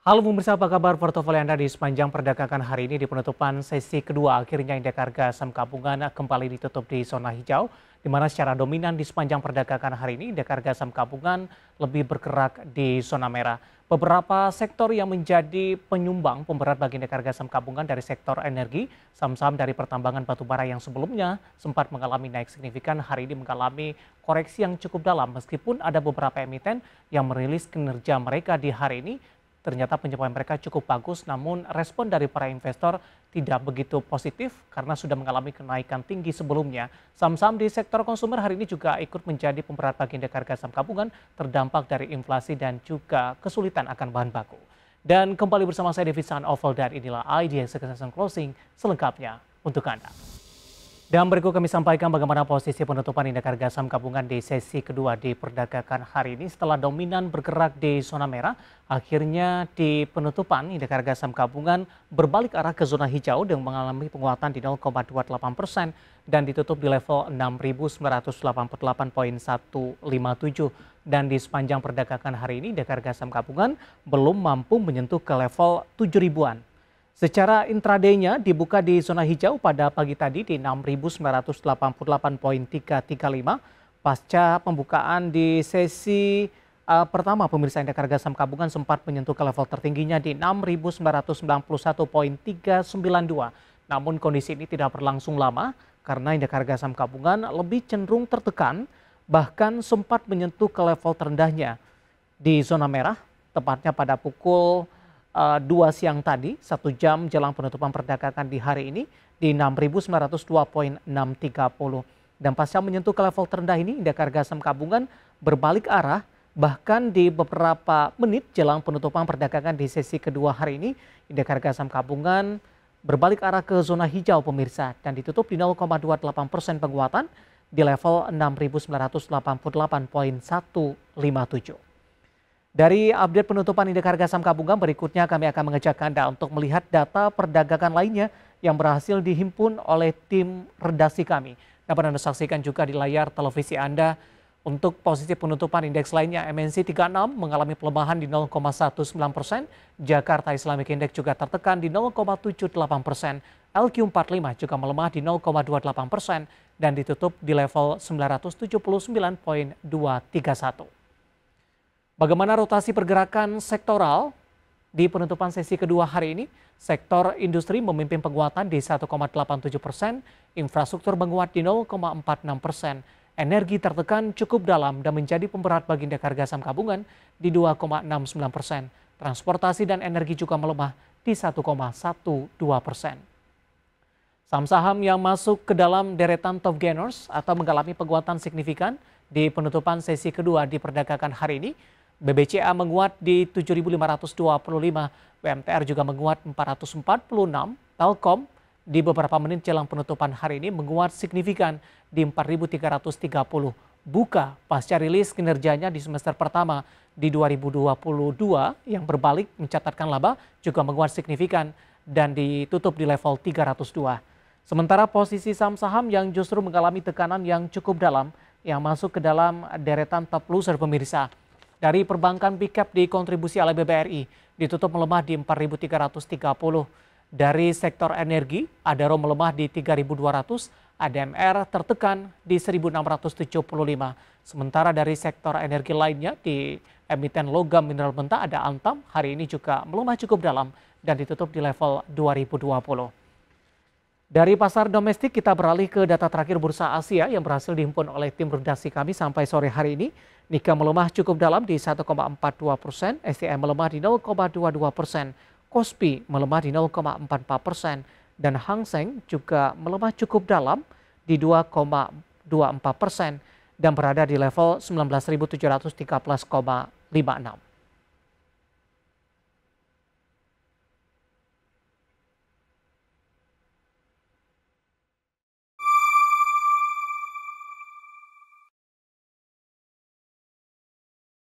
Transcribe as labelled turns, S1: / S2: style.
S1: Halo pemirsa, apa kabar portofolio Anda di sepanjang perdagangan hari ini di penutupan sesi kedua akhirnya indeks harga saham gabungan kembali ditutup di zona hijau di mana secara dominan di sepanjang perdagangan hari ini indeks harga saham gabungan lebih bergerak di zona merah. Beberapa sektor yang menjadi penyumbang pemberat bagi indeks harga saham gabungan dari sektor energi, saham-saham dari pertambangan batu bara yang sebelumnya sempat mengalami naik signifikan hari ini mengalami koreksi yang cukup dalam meskipun ada beberapa emiten yang merilis kinerja mereka di hari ini Ternyata penyebaran mereka cukup bagus, namun respon dari para investor tidak begitu positif karena sudah mengalami kenaikan tinggi sebelumnya. Saham-saham di sektor konsumer hari ini juga ikut menjadi pemberat bagi indeks harga saham gabungan terdampak dari inflasi dan juga kesulitan akan bahan baku. Dan kembali bersama saya Devi San Oval dan inilah IDX Succession Closing selengkapnya untuk Anda. Dan berikut kami sampaikan bagaimana posisi penutupan indeks harga saham gabungan di sesi kedua diperdagangkan hari ini setelah dominan bergerak di zona merah. Akhirnya di penutupan indeks harga saham gabungan berbalik arah ke zona hijau dengan mengalami penguatan di 0,28 persen dan ditutup di level 6.988.157. Dan di sepanjang perdagangan hari ini indeks harga saham gabungan belum mampu menyentuh ke level 7 ribuan. Secara intradaynya dibuka di zona hijau pada pagi tadi di 6.988.335 pasca pembukaan di sesi uh, pertama pemirsa indeks harga saham gabungan sempat menyentuh ke level tertingginya di 6.991.392. Namun kondisi ini tidak berlangsung lama karena indeks harga saham gabungan lebih cenderung tertekan bahkan sempat menyentuh ke level terendahnya di zona merah tepatnya pada pukul uh, eh, 2 siang tadi, satu jam jelang penutupan perdagangan di hari ini di 6.902.630. Dan pasca menyentuh ke level terendah ini, indeks harga saham gabungan berbalik arah Bahkan di beberapa menit jelang penutupan perdagangan di sesi kedua hari ini, indeks harga saham gabungan berbalik arah ke zona hijau pemirsa dan ditutup di 0,28 persen penguatan di level 6.988.157. Dari update penutupan indeks harga saham gabungan berikutnya kami akan mengejak Anda untuk melihat data perdagangan lainnya yang berhasil dihimpun oleh tim redaksi kami. Dapat Anda saksikan juga di layar televisi Anda untuk posisi penutupan indeks lainnya MNC 36 mengalami pelemahan di 0,19 persen, Jakarta Islamic Index juga tertekan di 0,78 persen, LQ45 juga melemah di 0,28 persen dan ditutup di level 979.231. Bagaimana rotasi pergerakan sektoral di penutupan sesi kedua hari ini? Sektor industri memimpin penguatan di 1,87 persen, infrastruktur menguat di 0,46 persen, energi tertekan cukup dalam dan menjadi pemberat bagi indeks harga saham gabungan di 2,69 persen. Transportasi dan energi juga melemah di 1,12 persen. Saham-saham yang masuk ke dalam deretan top gainers atau mengalami penguatan signifikan di penutupan sesi kedua di perdagangan hari ini BBCA menguat di 7.525, WMTR juga menguat 446, Telkom di beberapa menit jelang penutupan hari ini menguat signifikan di 4.330. Buka pasca rilis kinerjanya di semester pertama di 2022 yang berbalik mencatatkan laba juga menguat signifikan dan ditutup di level 302. Sementara posisi saham saham yang justru mengalami tekanan yang cukup dalam yang masuk ke dalam deretan top loser pemirsa dari perbankan BICAP di kontribusi oleh BBRI ditutup melemah di 4.330. Dari sektor energi, Adaro melemah di 3.200, ADMR tertekan di 1.675. Sementara dari sektor energi lainnya di emiten logam mineral mentah ada Antam, hari ini juga melemah cukup dalam dan ditutup di level 2020. Dari pasar domestik kita beralih ke data terakhir Bursa Asia yang berhasil dihimpun oleh tim redaksi kami sampai sore hari ini. Nikkei melemah cukup dalam di 1,42 persen, STM melemah di 0,22 persen, Kospi melemah di 0,44 persen, dan Hang Seng juga melemah cukup dalam di 2,24 persen dan berada di level 19.713,56.